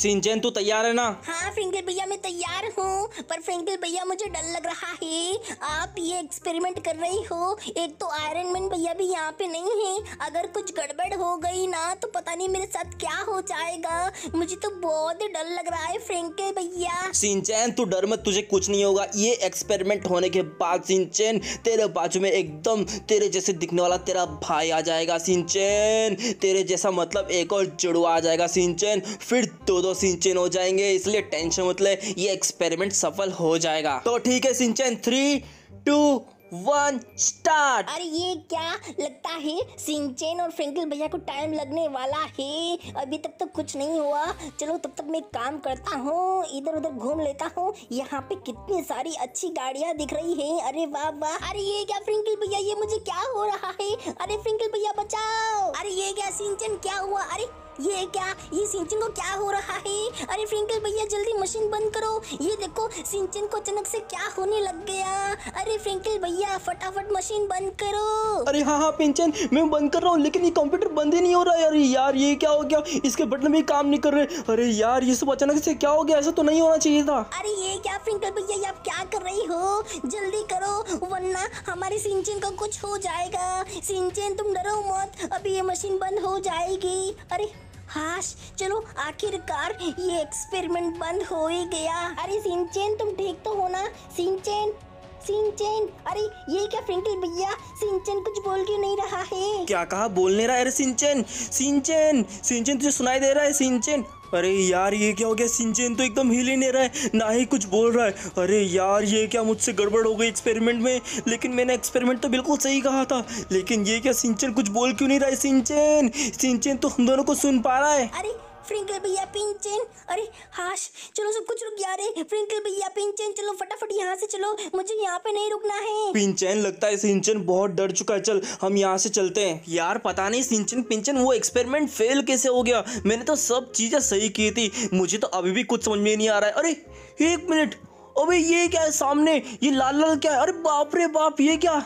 सिंचन तू तैयार है ना हाँ फ्रिंकल भैया मैं तैयार हूँ पर फ्रिंकल भैया मुझे डर लग रहा है आप ये एक्सपेरिमेंट कर रही हो एक तो आयरन मैन भैया भी यहाँ पे नहीं है अगर कुछ गड़बड़ हो गई ना तो पता नहीं मेरे साथ क्या हो जाएगा मुझे तो बहुत डर लग रहा है फ्रिंकल भैया सिंचन तू डर मत तुझे कुछ नहीं होगा ये एक्सपेरिमेंट होने के बाद सिंचन तेरे बाजू में एकदम तेरे जैसे दिखने वाला तेरा भाई आ जाएगा सिंचन तेरे जैसा मतलब एक और जुड़वा आ जाएगा सिंचन फिर दो दो सिंचन हो जाएंगे इसलिए टेंशन मतलब ये एक्सपेरिमेंट सफल हो जाएगा तो ठीक है सिंचन थ्री टू वन स्टार्ट अरे ये क्या लगता है सिंचेन और फ्रेंकल भैया को टाइम लगने वाला है अभी तक तो कुछ नहीं हुआ चलो तब तक मैं काम करता हूँ इधर उधर घूम लेता हूँ यहाँ पे कितनी सारी अच्छी गाड़ियाँ दिख रही हैं अरे वाह वाह अरे ये क्या फ्रेंकल भैया ये मुझे क्या हो रहा है अरे फ्रेंकल भैया बचाओ अरे ये क्या सिंचन क्या हुआ अरे ये क्या ये सिंचन को क्या हो रहा है अरे फ्रिंकल भैया जल्दी मशीन बंद करो ये देखो सिंचन को अचानक से क्या होने लग गया अरे फ्रिंकल भैया फटाफट मशीन बंद करो अरे हाँ हाँ पिंचन मैं बंद कर रहा हूँ लेकिन ये कंप्यूटर बंद ही नहीं हो रहा है अरे यार ये क्या हो गया इसके बटन भी काम नहीं कर रहे अरे यार ये सब अचानक से क्या हो गया ऐसा तो नहीं होना चाहिए था अरे ये क्या फ्रिंकल भैया आप क्या कर रही हो जल्दी करो वरना हमारे सिंचन का कुछ हो जाएगा सिंचन तुम डरो मत अभी ये मशीन बंद हो जाएगी अरे हाँ चलो आखिरकार ये एक्सपेरिमेंट बंद हो ही गया अरे सिंचेन तुम ठीक तो हो ना सिंचेन सिंचेन अरे ये क्या फ्रिंकल भैया सिंचेन कुछ बोल क्यों नहीं रहा है क्या कहा बोलने रहा है अरे सिंचेन सिंचेन सिंचेन तुझे सुनाई दे रहा है सिंचेन अरे यार ये क्या हो गया सिंचेन तो एकदम हिल ही नहीं रहा है ना ही कुछ बोल रहा है अरे यार ये क्या मुझसे गड़बड़ हो गई एक्सपेरिमेंट में लेकिन मैंने एक्सपेरिमेंट तो बिल्कुल सही कहा था लेकिन ये क्या सिंचन कुछ बोल क्यों नहीं रहा है सिंचेन सिंचेन तो हम दोनों को सुन पा रहा है अरे फ्रिंकल भैया पिंचन अरे हाश चलो सब कुछ रुक गया रे फ्रिंकल भैया पिंचन चलो फटाफट यहाँ से चलो मुझे यहाँ पे नहीं रुकना है पिंचन लगता है सिंचन बहुत डर चुका है चल हम यहाँ से चलते हैं यार पता नहीं सिंचन पिंचन वो एक्सपेरिमेंट फेल कैसे हो गया मैंने तो सब चीज़ें सही की थी मुझे तो अभी भी कुछ समझ में नहीं आ रहा है अरे एक मिनट अबे ये क्या है सामने ये लाल लाल क्या है अरे बाप रे बाप ये क्या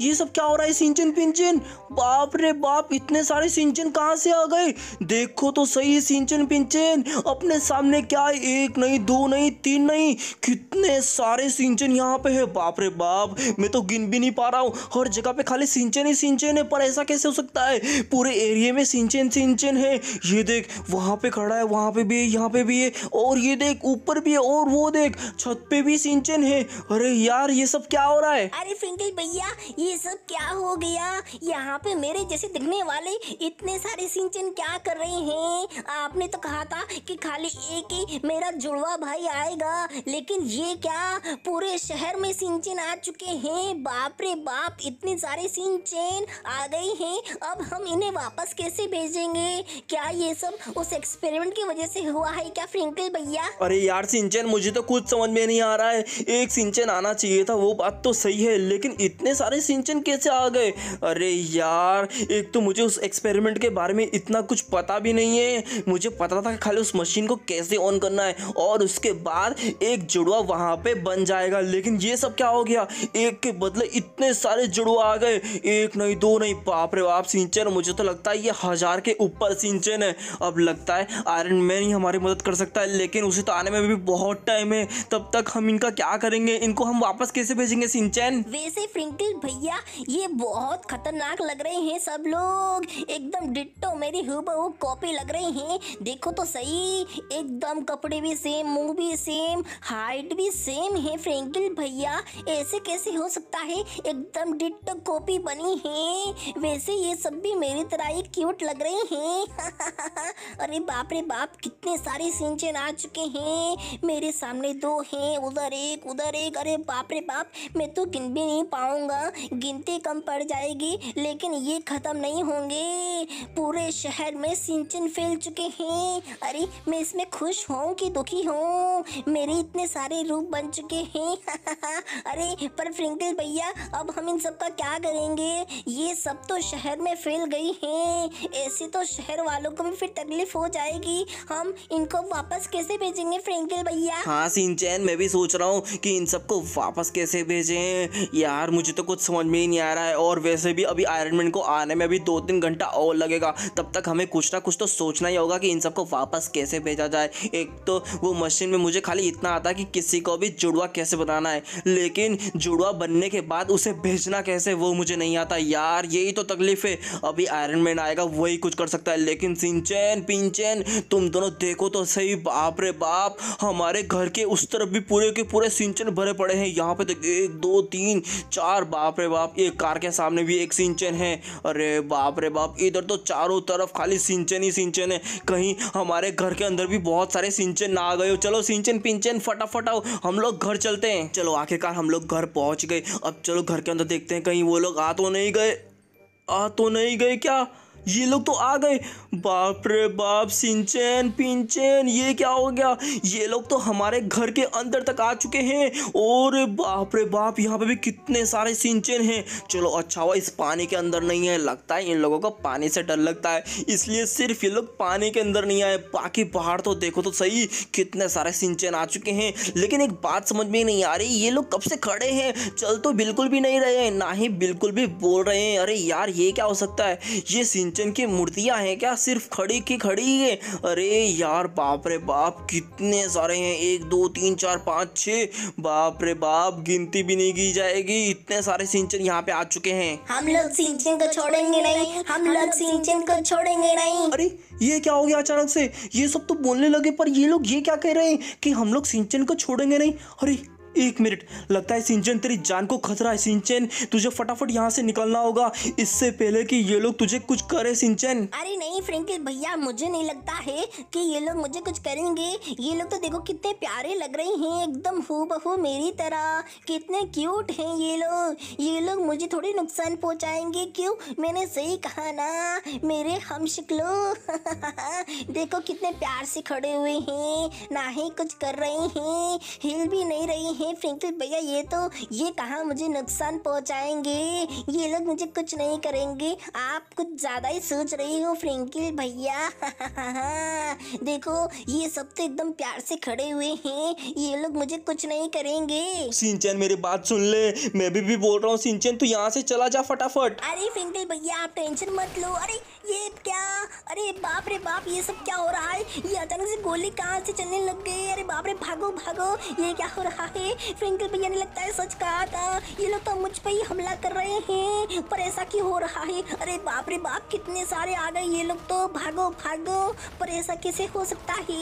ये सब क्या हो रहा है सिंचन पिंचन बाप रे बाप इतने सारे सिंचन कहाँ से आ गए देखो तो सही सिंचन पिंचन अपने सामने क्या है एक नहीं दो नहीं तीन नहीं कितने सारे सिंचन यहाँ पे है बाप रे बाप मैं तो गिन भी नहीं पा रहा हूँ हर जगह पे खाली सिंचन ही सिंचन है पर ऐसा कैसे हो सकता है पूरे एरिया में सिंचन सिंचन है ये देख वहाँ पे खड़ा है वहाँ पे भी है यहाँ पे भी है और ये देख ऊपर भी है और वो देख छत पे भी सिंचन है अरे यार ये सब क्या हो रहा है अरे फिंकल भैया ये ये सब क्या हो गया यहाँ पे मेरे जैसे दिखने वाले इतने सारे सिंचन क्या कर रहे हैं आपने तो कहा था कि खाली एक ही मेरा जुड़वा भाई आएगा लेकिन ये क्या पूरे शहर में सिंचन आ चुके हैं बाप रे बाप इतने सारे सिंचन आ गए हैं अब हम इन्हें वापस कैसे भेजेंगे क्या ये सब उस एक्सपेरिमेंट की वजह से हुआ है क्या फ्रिंकल भैया अरे यार सिंचन मुझे तो कुछ समझ में नहीं आ रहा है एक सिंचन आना चाहिए था वो बात तो सही है लेकिन इतने सारे सिंचन टेंशन कैसे आ गए अरे यार एक तो मुझे उस एक्सपेरिमेंट के बारे में इतना कुछ पता भी नहीं है मुझे पता था खाली उस मशीन को कैसे ऑन करना है और उसके बाद एक जुड़वा वहाँ पे बन जाएगा लेकिन ये सब क्या हो गया एक के बदले इतने सारे जुड़वा आ गए एक नहीं दो नहीं बाप रे बाप सिंचन मुझे तो लगता है ये हज़ार के ऊपर सिंचन है अब लगता है आयरन मैन ही हमारी मदद कर सकता है लेकिन उसे तो आने में भी बहुत टाइम है तब तक हम इनका क्या करेंगे इनको हम वापस कैसे भेजेंगे सिंचन वैसे फ्रिंकल भैया भैया ये बहुत खतरनाक लग रहे हैं सब लोग एकदम डिट्टो मेरी हूबहू कॉपी लग रही हैं देखो तो सही एकदम कपड़े भी सेम मुंह भी सेम हाइट भी सेम है फ्रेंकिल भैया ऐसे कैसे हो सकता है एकदम डिट्टो कॉपी बनी है वैसे ये सब भी मेरी तरह ही क्यूट लग रहे हैं अरे बाप रे बाप कितने सारे सिंचन आ चुके हैं मेरे सामने दो हैं उधर एक उधर एक अरे बाप रे बाप मैं तो गिन भी नहीं पाऊंगा गिनती कम पड़ जाएगी लेकिन ये ख़त्म नहीं होंगे पूरे शहर में सिंचन फैल चुके हैं अरे मैं इसमें खुश हूँ कि दुखी हूँ मेरे इतने सारे रूप बन चुके हैं अरे पर फ्रिंकल भैया अब हम इन सब का क्या करेंगे ये सब तो शहर में फैल गई हैं ऐसे तो शहर वालों को भी फिर तकलीफ हो जाएगी हम इनको वापस कैसे भेजेंगे फ्रिंकल भैया हाँ सिंचन मैं भी सोच रहा हूँ कि इन सबको वापस कैसे भेजें यार मुझे तो कुछ समझ समझ में ही नहीं आ रहा है और वैसे भी अभी आयरन मैन को आने में अभी दो तीन घंटा और लगेगा तब तक हमें कुछ ना कुछ तो सोचना ही होगा कि इन सबको वापस कैसे भेजा जाए एक तो वो मशीन में मुझे खाली इतना आता कि किसी को भी जुड़वा कैसे बनाना है लेकिन जुड़वा बनने के बाद उसे भेजना कैसे वो मुझे नहीं आता यार यही तो तकलीफ है अभी आयरन मैन आएगा वही कुछ कर सकता है लेकिन सिंचैन पिंचैन तुम दोनों देखो तो सही बाप रे बाप हमारे घर के उस तरफ भी पूरे के पूरे सिंचन भरे पड़े हैं यहाँ पे तो एक दो तीन चार बाप रे बाप ये कार के सामने भी एक सिंचन है अरे बाप रे बाप इधर तो चारों तरफ खाली सिंचन ही सिंचन है कहीं हमारे घर के अंदर भी बहुत सारे सिंचन ना आ गए हो चलो सिंचन पिंचन फटाफट आओ हम लोग घर चलते हैं चलो आखिरकार हम लोग घर पहुंच गए अब चलो घर के अंदर देखते हैं कहीं वो लोग आ तो नहीं गए आ तो नहीं गए क्या ये लोग तो आ गए बाप रे बाप सिंचन पिंचन ये क्या हो गया ये लोग तो हमारे घर के अंदर तक आ चुके हैं और बाप रे बाप यहाँ पे भी कितने सारे सिंचन हैं चलो अच्छा हुआ इस पानी के अंदर नहीं है लगता है इन लोगों को पानी से डर लगता है इसलिए सिर्फ ये लोग पानी के अंदर नहीं आए बाकी बाहर तो देखो तो सही कितने सारे सिंचन आ चुके हैं लेकिन एक बात समझ में नहीं आ रही ये लोग कब से खड़े हैं चल तो बिल्कुल भी नहीं रहे हैं ना ही बिल्कुल भी बोल रहे हैं अरे यार ये क्या हो सकता है ये कंचन की मूर्तियाँ हैं क्या सिर्फ खड़ी की खड़ी है अरे यार बाप रे बाप कितने सारे हैं एक दो तीन चार पाँच छः बाप रे बाप गिनती भी नहीं की जाएगी इतने सारे सिंचन यहाँ पे आ चुके हैं हम लोग सिंचन को छोड़ेंगे नहीं हम लोग सिंचन को छोड़ेंगे नहीं अरे ये क्या हो गया अचानक से ये सब तो बोलने लगे पर ये लोग ये क्या कह रहे हैं कि हम लोग सिंचन को छोड़ेंगे नहीं अरे एक मिनट लगता है सिंचन तेरी जान को खतरा है सिंचन तुझे फटाफट यहाँ से निकलना होगा इससे पहले कि ये लोग तुझे कुछ करे सिंचन अरे नहीं फ्रेंकिल भैया मुझे नहीं लगता है कि ये लोग मुझे कुछ करेंगे ये लोग तो देखो कितने प्यारे लग रहे हैं एकदम हूबहू मेरी तरह कितने क्यूट हैं ये लोग ये लोग मुझे थोड़ी नुकसान पहुँचाएंगे क्यों मैंने सही कहा ना मेरे हम शिकलो देखो कितने प्यार से खड़े हुए हैं ना ही कुछ कर रहे हैं हिल भी नहीं रही हे फ्रिंकल भैया ये तो ये कहाँ मुझे नुकसान पहुँचाएंगे ये लोग मुझे कुछ नहीं करेंगे आप कुछ ज़्यादा ही सोच रही हो फ्रिंकल भैया देखो ये सब तो एकदम प्यार से खड़े हुए हैं ये लोग मुझे कुछ नहीं करेंगे सिंचन मेरी बात सुन ले मैं भी, भी बोल रहा हूँ सिंचन तू यहाँ से चला जा फटाफट अरे फ्रिंकल भैया आप टेंशन मत लो अरे ये क्या अरे बाप रे बाप ये सब क्या हो रहा है ये अचानक से गोली कहाँ से चलने लग गई अरे बाप रे भागो भागो ये क्या हो रहा है फ्रेंकल भैया ने लगता है सच कहा था ये लोग तो मुझ पर ही हमला कर रहे हैं पर ऐसा क्यों हो रहा है अरे बाप रे बाप कितने सारे आ गए ये लोग तो भागो भागो पर ऐसा कैसे हो सकता है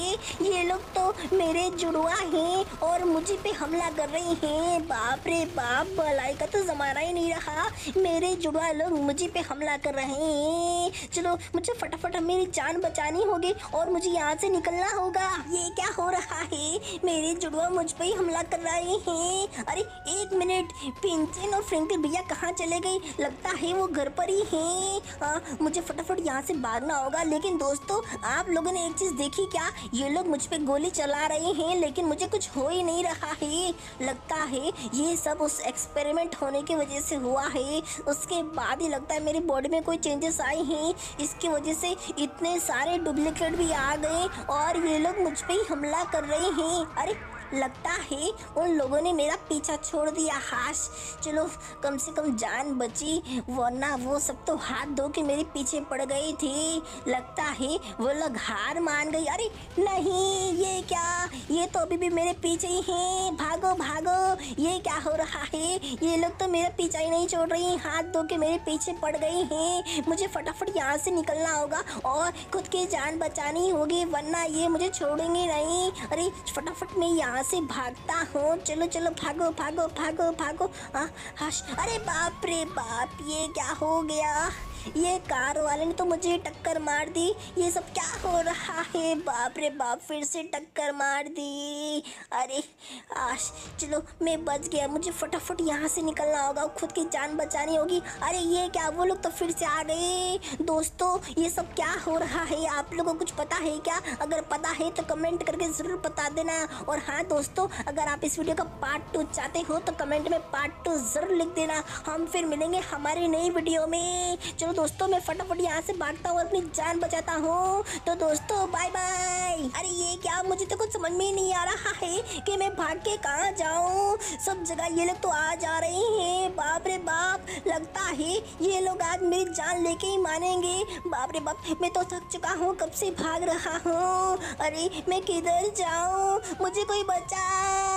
ये लोग तो मेरे जुड़वा हैं और मुझे पे हमला कर रहे हैं बाप रे बाप भलाई का तो जमाना ही नहीं रहा मेरे जुड़वा लोग मुझे पे हमला कर रहे हैं चलो मुझे फटाफट मेरी जान बचानी होगी और मुझे यहाँ से निकलना होगा ये क्या हो रहा है मेरे जुड़वा मुझ पर ही हमला कर रहे हैं अरे एक मिनट पिंचन और फ्रेंकल भैया कहाँ चले गए लगता है वो घर पर ही हैं हाँ, मुझे फटाफट यहाँ से भागना होगा लेकिन दोस्तों आप लोगों ने एक चीज़ देखी क्या ये लोग मुझ पर गोली चला रहे हैं लेकिन मुझे कुछ हो ही नहीं रहा है लगता है ये सब उस एक्सपेरिमेंट होने की वजह से हुआ है उसके बाद ही लगता है मेरी बॉडी में कोई चेंजेस आए हैं इसकी वजह से इतने सारे डुप्लीकेट भी आ गए और ये लोग मुझ पर ही हमला कर रहे हैं अरे लगता है उन लोगों ने मेरा पीछा छोड़ दिया हाश चलो कम से कम जान बची वरना वो सब तो हाथ धो के मेरे पीछे पड़ गई थी लगता है वो लोग हार मान गई अरे नहीं ये क्या ये तो अभी भी मेरे पीछे ही है भागो भागो ये क्या हो रहा है ये लोग तो मेरा पीछा ही नहीं छोड़ रही हाथ धो के मेरे पीछे पड़ गई हैं मुझे फटाफट यहाँ से निकलना होगा और खुद की जान बचानी होगी वरना ये मुझे छोड़ेंगे नहीं अरे फटाफट मैं यहाँ यहाँ से भागता हूँ चलो चलो भागो भागो भागो भागो हाँ, हाँ अरे बाप रे बाप ये क्या हो गया ये कार वाले ने तो मुझे टक्कर मार दी ये सब क्या हो रहा है बाप रे बाप फिर से टक्कर मार दी अरे आश चलो मैं बच गया मुझे फटाफट यहाँ से निकलना होगा खुद की जान बचानी होगी अरे ये क्या वो लोग तो फिर से आ गए दोस्तों ये सब क्या हो रहा है आप लोगों को कुछ पता है क्या अगर पता है तो कमेंट करके ज़रूर बता देना और हाँ दोस्तों अगर आप इस वीडियो का पार्ट टू चाहते हो तो कमेंट में पार्ट टू ज़रूर लिख देना हम फिर मिलेंगे हमारी नई वीडियो में चलो दोस्तों मैं फटाफट यहाँ से भागता हूँ अपनी जान बचाता हूँ तो दोस्तों बाय बाय अरे ये क्या मुझे तो कुछ समझ में नहीं आ रहा है कि मैं भाग के कहाँ जाऊँ सब जगह ये लोग तो आ जा रहे हैं बाप रे बाप लगता है ये लोग आज मेरी जान लेके ही मानेंगे बाप रे बाप मैं तो थक चुका हूँ कब से भाग रहा हूँ अरे मैं किधर जाऊँ मुझे कोई बचा